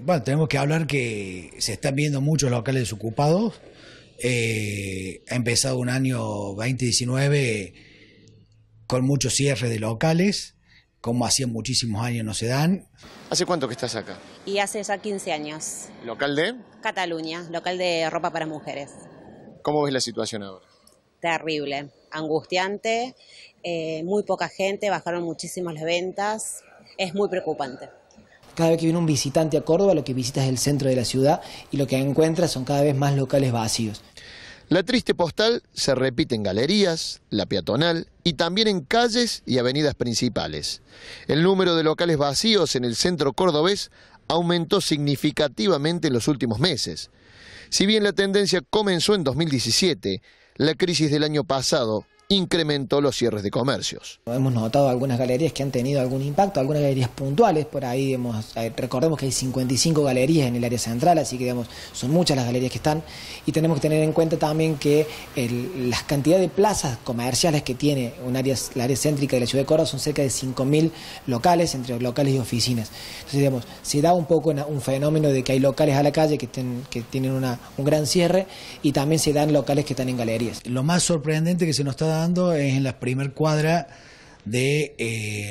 Bueno, tenemos que hablar que se están viendo muchos locales desocupados. Eh, ha empezado un año 2019 con muchos cierres de locales, como hacía muchísimos años no se dan. ¿Hace cuánto que estás acá? Y hace ya 15 años. ¿Local de? Cataluña, local de ropa para mujeres. ¿Cómo ves la situación ahora? Terrible, angustiante, eh, muy poca gente, bajaron muchísimas las ventas, es muy preocupante. Cada vez que viene un visitante a Córdoba, lo que visita es el centro de la ciudad y lo que encuentra son cada vez más locales vacíos. La triste postal se repite en galerías, la peatonal y también en calles y avenidas principales. El número de locales vacíos en el centro cordobés aumentó significativamente en los últimos meses. Si bien la tendencia comenzó en 2017, la crisis del año pasado incrementó los cierres de comercios. Hemos notado algunas galerías que han tenido algún impacto, algunas galerías puntuales, por ahí eh, recordemos que hay 55 galerías en el área central, así que digamos, son muchas las galerías que están y tenemos que tener en cuenta también que el, las cantidad de plazas comerciales que tiene un área, la área céntrica de la ciudad de Córdoba son cerca de 5.000 locales, entre locales y oficinas. Entonces, digamos, se da un poco un fenómeno de que hay locales a la calle que, tienen un gran cierre y también se dan locales que están en galerías. Lo más sorprendente que se nos está dando es en la primer cuadra de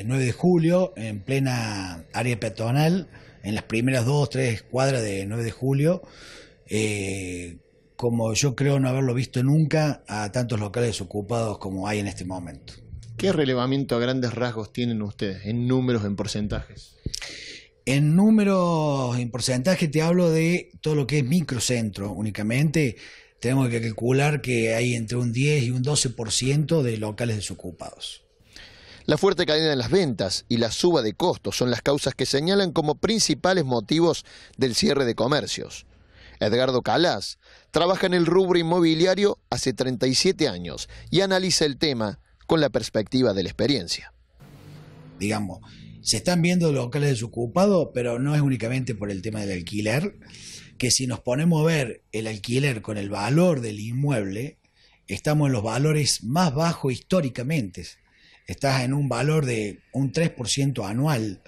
9 eh, de julio, en plena área peatonal, en las primeras dos, o tres cuadras de 9 de julio. Eh, como yo creo no haberlo visto nunca a tantos locales ocupados como hay en este momento. ¿Qué relevamiento a grandes rasgos tienen ustedes en números, en porcentajes? En números, en porcentajes te hablo de todo lo que es microcentro únicamente tenemos que calcular que hay entre un 10 y un 12% de locales desocupados. La fuerte caída en las ventas y la suba de costos son las causas que señalan como principales motivos del cierre de comercios. Edgardo Calas trabaja en el rubro inmobiliario hace 37 años y analiza el tema con la perspectiva de la experiencia. Digamos, se están viendo locales desocupados, pero no es únicamente por el tema del alquiler, que si nos ponemos a ver el alquiler con el valor del inmueble, estamos en los valores más bajos históricamente. Estás en un valor de un 3% anual,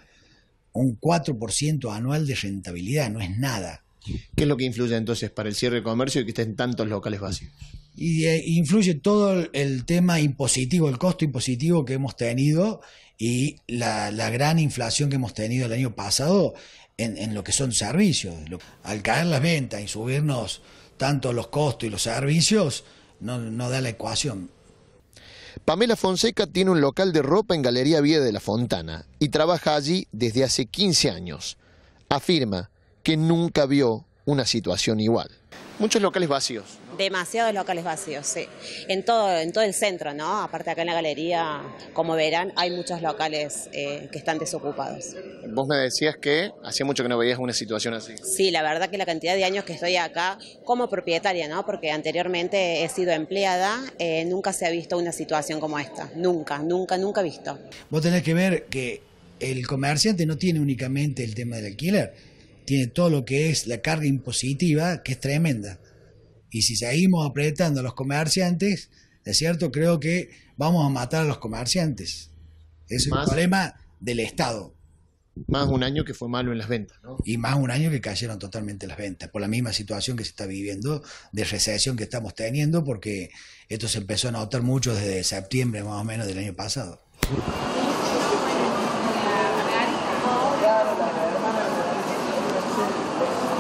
un 4% anual de rentabilidad, no es nada. ¿Qué es lo que influye entonces para el cierre de comercio y que estén tantos locales vacíos? y eh, influye todo el tema impositivo, el costo impositivo que hemos tenido y la, gran inflación que hemos tenido el año pasado en, lo que son servicios. Al caer las ventas y subirnos tanto los costos y los servicios, no, no da la ecuación. Pamela Fonseca tiene un local de ropa en Galería Vía de la Fontana y trabaja allí desde hace 15 años. Afirma que nunca vio una situación igual. Muchos locales vacíos. Demasiados locales vacíos, sí. En todo, en todo el centro, ¿no? Aparte acá en la galería, como verán, hay muchos locales eh, que están desocupados. Vos me decías que hacía mucho que no veías una situación así. Sí, la verdad que la cantidad de años que estoy acá como propietaria, ¿no? Porque anteriormente he sido empleada, eh, nunca se ha visto una situación como esta. Nunca, nunca, nunca visto. Vos tenés que ver que el comerciante no tiene únicamente el tema del alquiler tiene todo lo que es la carga impositiva, que es tremenda. Y si seguimos apretando a los comerciantes, es cierto, creo que vamos a matar a los comerciantes. Es un problema del Estado. Más un año que fue malo en las ventas, ¿no? Y más un año que cayeron totalmente las ventas, por la misma situación que se está viviendo de recesión que estamos teniendo, porque esto se empezó a notar mucho desde septiembre más o menos del año pasado. Thank you.